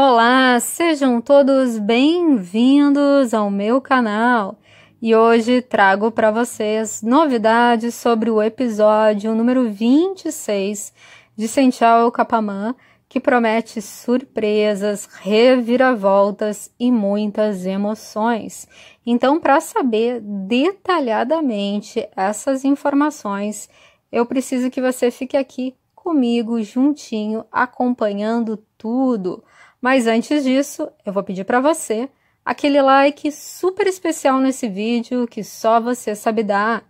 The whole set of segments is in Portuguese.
Olá, sejam todos bem-vindos ao meu canal e hoje trago para vocês novidades sobre o episódio número 26 de Sential Capamã, que promete surpresas, reviravoltas e muitas emoções. Então, para saber detalhadamente essas informações, eu preciso que você fique aqui comigo juntinho acompanhando tudo. Mas antes disso, eu vou pedir para você aquele like super especial nesse vídeo que só você sabe dar.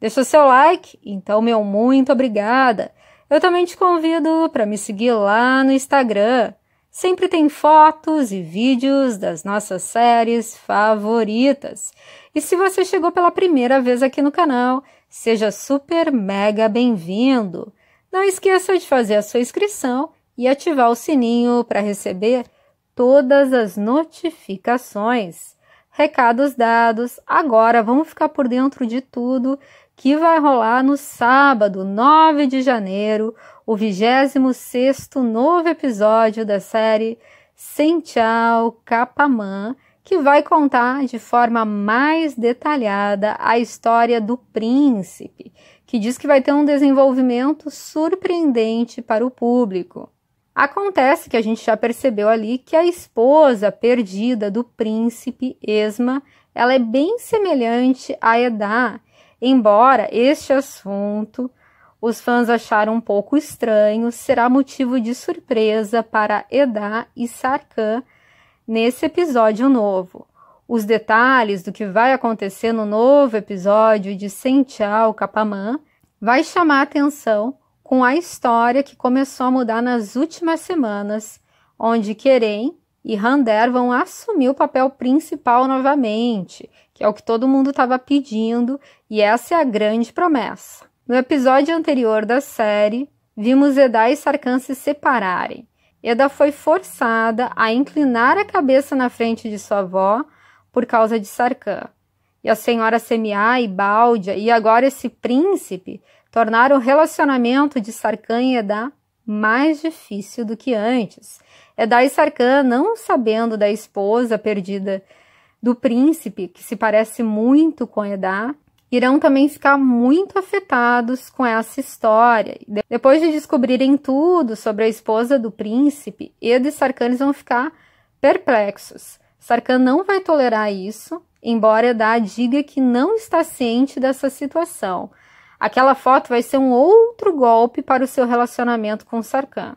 Deixa o seu like, então meu muito obrigada. Eu também te convido para me seguir lá no Instagram. Sempre tem fotos e vídeos das nossas séries favoritas. E se você chegou pela primeira vez aqui no canal, seja super mega bem-vindo. Não esqueça de fazer a sua inscrição e ativar o sininho para receber todas as notificações. Recados dados, agora vamos ficar por dentro de tudo que vai rolar no sábado, 9 de janeiro, o 26º novo episódio da série Sem Tchau Capamã, que vai contar de forma mais detalhada a história do príncipe, que diz que vai ter um desenvolvimento surpreendente para o público. Acontece que a gente já percebeu ali que a esposa perdida do príncipe Esma, ela é bem semelhante a Edá, embora este assunto os fãs acharam um pouco estranho, será motivo de surpresa para Edá e Sarkhan nesse episódio novo. Os detalhes do que vai acontecer no novo episódio de Sential Capamã vai chamar a atenção com a história que começou a mudar nas últimas semanas, onde Kerem e Rander vão assumir o papel principal novamente, que é o que todo mundo estava pedindo, e essa é a grande promessa. No episódio anterior da série, vimos Eda e Sarkan se separarem. Eda foi forçada a inclinar a cabeça na frente de sua avó por causa de Sarkan. E a senhora Semiá e Báldia, e agora esse príncipe Tornar o relacionamento de Sarkhan e Edá mais difícil do que antes. Edá e Sarkhan, não sabendo da esposa perdida do príncipe, que se parece muito com Edá, irão também ficar muito afetados com essa história. Depois de descobrirem tudo sobre a esposa do príncipe, Eda e Sarkhan vão ficar perplexos. Sarkhan não vai tolerar isso, embora Edá diga que não está ciente dessa situação, Aquela foto vai ser um outro golpe para o seu relacionamento com Sarkhan.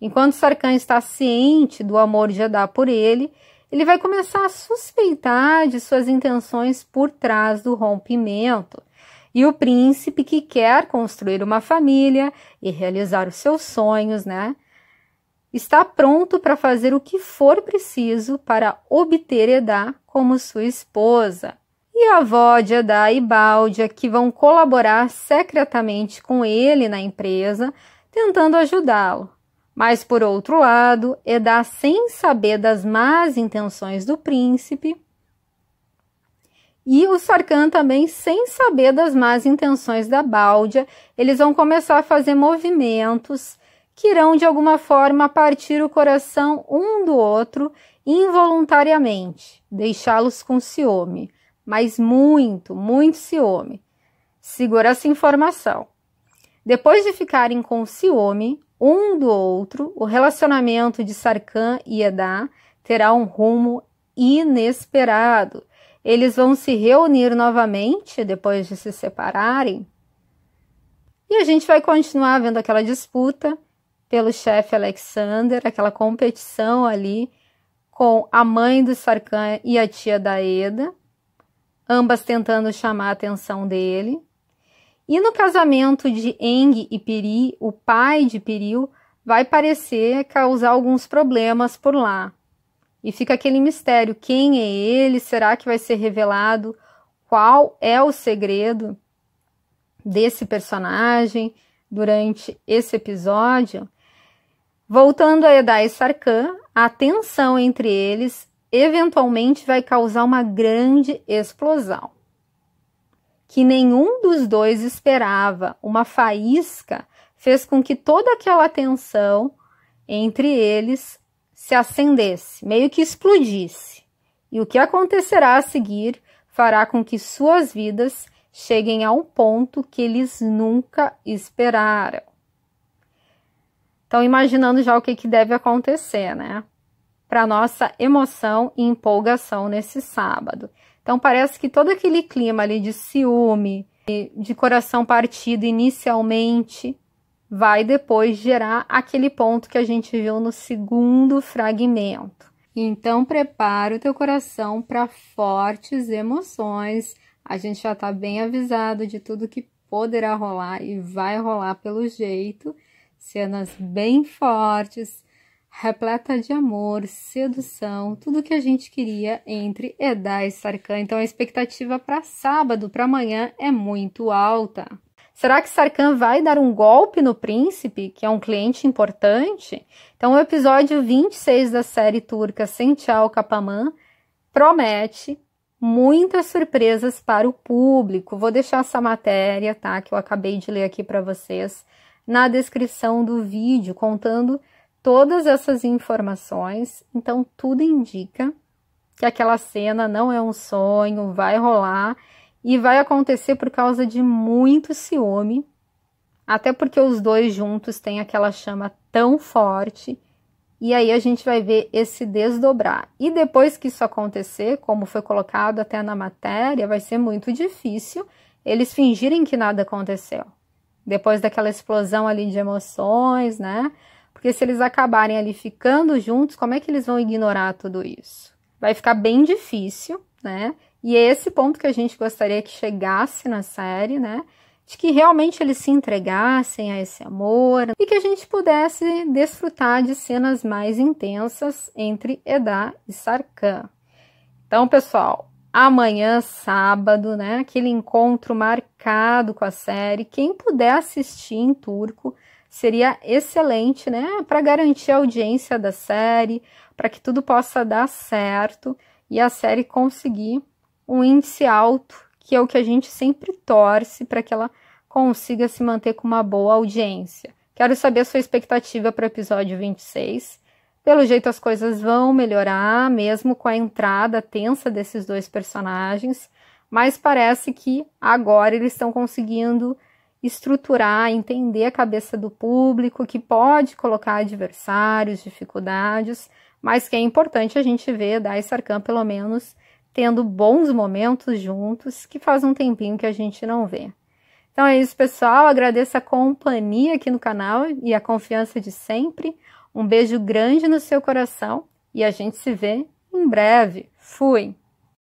Enquanto Sarkhan está ciente do amor de Adá por ele, ele vai começar a suspeitar de suas intenções por trás do rompimento. E o príncipe que quer construir uma família e realizar os seus sonhos, né? Está pronto para fazer o que for preciso para obter Edá como sua esposa e a avó de Adá e Baldia, que vão colaborar secretamente com ele na empresa, tentando ajudá-lo. Mas, por outro lado, Edá, sem saber das más intenções do príncipe, e o Sarkan também, sem saber das más intenções da Baldia, eles vão começar a fazer movimentos que irão, de alguma forma, partir o coração um do outro involuntariamente, deixá-los com ciúme mas muito, muito ciúme. Segura essa informação. Depois de ficarem com ciúme um do outro, o relacionamento de Sarkhan e Edá terá um rumo inesperado. Eles vão se reunir novamente depois de se separarem. E a gente vai continuar vendo aquela disputa pelo chefe Alexander, aquela competição ali com a mãe do Sarkhan e a tia da Eda ambas tentando chamar a atenção dele. E no casamento de Eng e Peri, o pai de Peril vai parecer causar alguns problemas por lá. E fica aquele mistério: quem é ele? Será que vai ser revelado? Qual é o segredo desse personagem durante esse episódio? Voltando a Eda e Sarkhan, a tensão entre eles eventualmente vai causar uma grande explosão. Que nenhum dos dois esperava, uma faísca fez com que toda aquela tensão entre eles se acendesse, meio que explodisse. E o que acontecerá a seguir fará com que suas vidas cheguem a um ponto que eles nunca esperaram. Então, imaginando já o que, que deve acontecer, né? para nossa emoção e empolgação nesse sábado. Então parece que todo aquele clima ali de ciúme, de coração partido inicialmente, vai depois gerar aquele ponto que a gente viu no segundo fragmento. Então prepara o teu coração para fortes emoções. A gente já está bem avisado de tudo que poderá rolar e vai rolar pelo jeito. Cenas bem fortes, repleta de amor, sedução, tudo que a gente queria entre Edá e Sarkã. Então a expectativa para sábado, para amanhã, é muito alta. Será que Sarkhan vai dar um golpe no príncipe, que é um cliente importante? Então o episódio 26 da série turca Sential Kapaman promete muitas surpresas para o público. Vou deixar essa matéria, tá, que eu acabei de ler aqui para vocês, na descrição do vídeo, contando todas essas informações, então tudo indica que aquela cena não é um sonho, vai rolar e vai acontecer por causa de muito ciúme, até porque os dois juntos têm aquela chama tão forte. E aí a gente vai ver esse desdobrar. E depois que isso acontecer, como foi colocado até na matéria, vai ser muito difícil eles fingirem que nada aconteceu. Depois daquela explosão ali de emoções, né? Porque se eles acabarem ali ficando juntos, como é que eles vão ignorar tudo isso? Vai ficar bem difícil, né? E é esse ponto que a gente gostaria que chegasse na série, né? De que realmente eles se entregassem a esse amor e que a gente pudesse desfrutar de cenas mais intensas entre Edá e Sarkhan. Então, pessoal, amanhã, sábado, né? Aquele encontro marcado com a série. Quem puder assistir em turco, seria excelente, né, para garantir a audiência da série, para que tudo possa dar certo e a série conseguir um índice alto, que é o que a gente sempre torce para que ela consiga se manter com uma boa audiência. Quero saber a sua expectativa para o episódio 26. Pelo jeito as coisas vão melhorar, mesmo com a entrada tensa desses dois personagens, mas parece que agora eles estão conseguindo estruturar, entender a cabeça do público, que pode colocar adversários, dificuldades, mas que é importante a gente ver da Sarkan, pelo menos, tendo bons momentos juntos, que faz um tempinho que a gente não vê. Então é isso, pessoal. Agradeço a companhia aqui no canal e a confiança de sempre. Um beijo grande no seu coração e a gente se vê em breve. Fui!